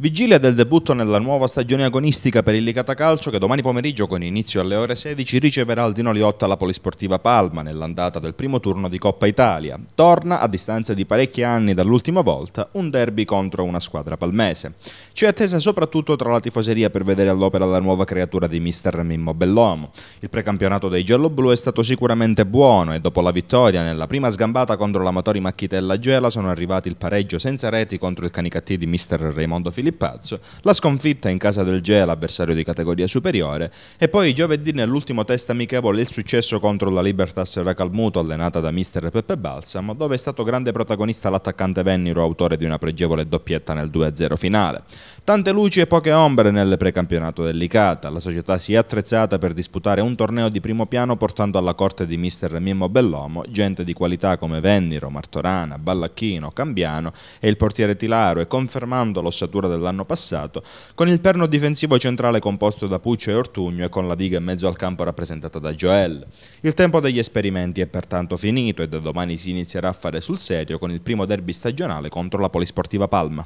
Vigilia del debutto nella nuova stagione agonistica per il Licata Calcio che domani pomeriggio con inizio alle ore 16 riceverà al Dino Liotta la Polisportiva Palma nell'andata del primo turno di Coppa Italia. Torna, a distanza di parecchi anni dall'ultima volta, un derby contro una squadra palmese. C'è attesa soprattutto tra la tifoseria per vedere all'opera la nuova creatura di mister Mimmo Bellomo. Il precampionato dei gialloblu è stato sicuramente buono e dopo la vittoria nella prima sgambata contro l'Amatori Macchitella Gela sono arrivati il pareggio senza reti contro il canicattì di mister Raimondo Filippo pazzo, la sconfitta in casa del Gela, l'avversario di categoria superiore, e poi giovedì nell'ultimo test amichevole il successo contro la Libertas Racalmuto, allenata da mister Peppe Balsamo, dove è stato grande protagonista l'attaccante Venniro, autore di una pregevole doppietta nel 2-0 finale. Tante luci e poche ombre nel precampionato dell'Icata, la società si è attrezzata per disputare un torneo di primo piano portando alla corte di mister Mimmo Bellomo gente di qualità come Venniro, Martorana, Ballacchino, Cambiano e il portiere Tilaro e confermando l'ossatura del dell'anno passato, con il perno difensivo centrale composto da Puccio e Ortugno e con la diga in mezzo al campo rappresentata da Joel. Il tempo degli esperimenti è pertanto finito e da domani si inizierà a fare sul serio con il primo derby stagionale contro la Polisportiva Palma.